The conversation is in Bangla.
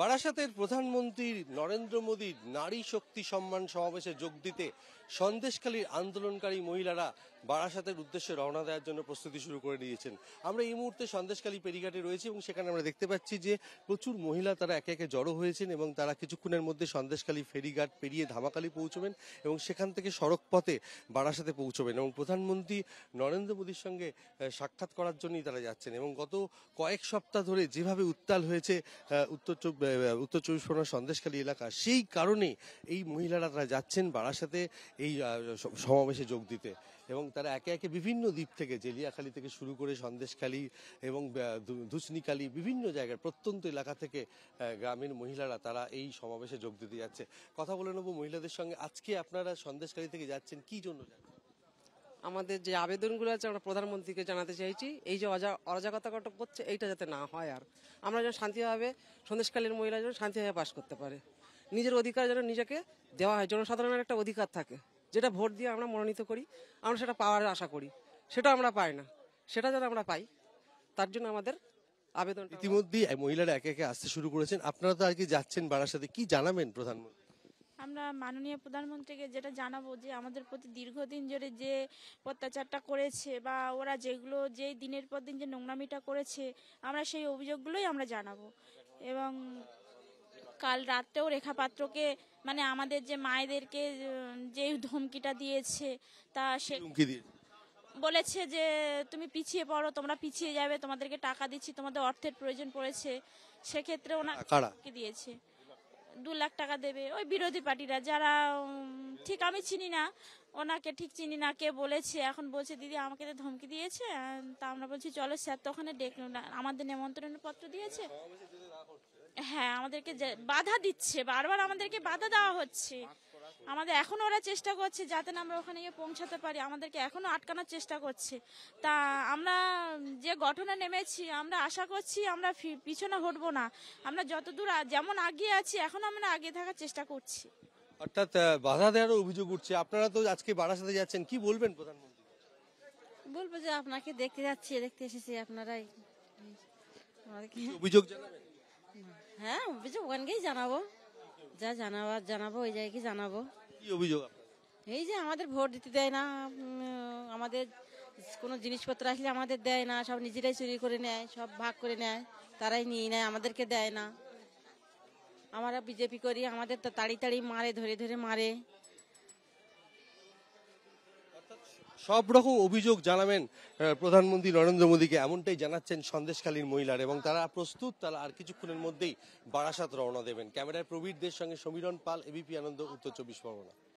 বারাসাতের প্রধানমন্ত্রী নরেন্দ্র মোদীর নারী শক্তি সম্মান সমাবেশে যোগ দিতে সন্দেশখালীর আন্দোলনকারী মহিলারা বারাসাতের উদ্দেশ্যে রওনা দেওয়ার জন্য প্রস্তুতি শুরু করে দিয়েছেন আমরা এই মুহূর্তে সন্দেশকালী পেরিঘাটে রয়েছি এবং সেখানে আমরা দেখতে পাচ্ছি যে প্রচুর মহিলা তারা একে একে জড়ো হয়েছেন এবং তারা কিছুক্ষণের মধ্যে সন্দেশকালী ফেরিঘাট পেরিয়ে ধামাকালি পৌঁছবেন এবং সেখান থেকে সড়ক পথে বারাসাতে পৌঁছবেন এবং প্রধানমন্ত্রী নরেন্দ্র মোদীর সঙ্গে সাক্ষাৎ করার জন্যই তারা যাচ্ছেন এবং গত কয়েক সপ্তাহ ধরে যেভাবে উত্তাল হয়েছে উত্তর উত্তর চব্বিশ পরগনার সন্দেশকালী এলাকা সেই কারণে এই মহিলারা তারা যাচ্ছেন বারাসাতে এই সমাবেশে যোগ দিতে এবং তারা একে একে বিভিন্ন দ্বীপ থেকে জেলিয়াখালী থেকে শুরু করে সন্দেশখালী এবং ধুসনিখালী বিভিন্ন জায়গার প্রত্যন্ত এলাকা থেকে গ্রামীণ মহিলারা তারা এই সমাবেশে যোগ দিতে যাচ্ছে কথা বলে নেবো মহিলাদের সঙ্গে আজকে আপনারা সন্দেশখালী থেকে যাচ্ছেন কি জন্য আমাদের যে আবেদনগুলো আছে আমরা প্রধানমন্ত্রীকে জানাতে চাইছি এই যে অরাজকতা কটক করছে এইটা যাতে না হয় আর আমরা যেন শান্তিভাবে সন্দেশকালীন মহিলা যেন শান্তিভাবে বাস করতে পারে নিজের অধিকার যেন নিজেকে দেওয়া হয় জনসাধারণের একটা অধিকার থাকে যেটা ভোট দিয়ে আমরা মনোনীত করি আমরা সেটা পাওয়ার আশা করি সেটা আমরা পাই না সেটা যেন আমরা পাই তার জন্য আমাদের আবেদন ইতিমধ্যে মহিলারা একে একে আসতে শুরু করেছেন আপনারা তো আর কি যাচ্ছেন বাড়ার সাথে কি জানাবেন প্রধানমন্ত্রী আমরা মাননীয় প্রধানমন্ত্রীকে যেটা জানাবো যে আমাদের প্রতি দীর্ঘদিন জোরে যে অত্যাচারটা করেছে বা ওরা যেগুলো যে দিনের পর দিন যে নোংরামিটা করেছে আমরা সেই অভিযোগগুলোই আমরা জানাবো এবং কাল রাত্রেও রেখা পাত্রকে মানে আমাদের যে মায়েদেরকে যে ধমকিটা দিয়েছে তা সে বলেছে যে তুমি পিছিয়ে পড়ো তোমরা পিছিয়ে যাবে তোমাদেরকে টাকা দিচ্ছি তোমাদের অর্থের প্রয়োজন পড়েছে সেক্ষেত্রে ওনাকে দিয়েছে দু লাখ টাকা দেবে ওই বিরোধী পার্টিরা যারা ঠিক আমি চিনি না ওনাকে ঠিক চিনি না কে বলেছে এখন বলছে দিদি আমাকে তো ধমকি দিয়েছে তা আমরা বলছি চলো স্যার তো ওখানে না আমাদের নেমন্ত্রণ পত্র দিয়েছে হ্যাঁ আমাদেরকে বাধা দিচ্ছে বারবার আমাদেরকে বাধা দেওয়া হচ্ছে আমাদের এখনো ওরা চেষ্টা করছে যাতে না আমরা ওখানে গিয়ে পৌঁছাতে পারি আমাদেরকে এখনো আটকানোর চেষ্টা করছে তা আমরা যে গঠনে নেমেছি আমরা আশা করছি আমরা পিছনে হটবো না আমরা যতদূর যেমন আগিয়ে আছি এখন আমরা আগে থাকার চেষ্টা করছি অর্থাৎ বাধা দেওয়ার অভিযোগ উঠছে আপনারা তো আজকে বারাসাতে যাচ্ছেন কি বলবেন প্রধানমন্ত্রী বলবো যে আপনাকে দেখতে যাচ্ছি দেখতে এসেছি আপনারাই অভিযোগ জানাবেন হ্যাঁ অভিযোগ ওখানকেই জানাবো যা জানাবার জানাবো ওই জায়গায় জানাবো কি অভিযোগ এই যে আমাদের ভোট দিতে দেয় না আমাদের কোনো জিনিসপত্র আসলে আমাদের দেয় না সব নিজেরাই চুরি করে নেয় সব ভাগ করে নেয় তারাই নিয়ে নেয় আমাদেরকে দেয় না আমরা বিজেপি করি আমাদের তো তাড়ি তাড়ি মারে ধরে ধরে মারে সব রকম অভিযোগ জানাবেন প্রধানমন্ত্রী নরেন্দ্র মোদীকে এমনটাই জানাচ্ছেন সন্দেশকালীন মহিলার এবং তারা প্রস্তুত তারা আর কিছুক্ষণের মধ্যেই বারাসাত রওনা দেবেন ক্যামেরায় প্রবীরদের সঙ্গে সমীরণ পাল এবিপি আনন্দ উত্তর চব্বিশ পরগনা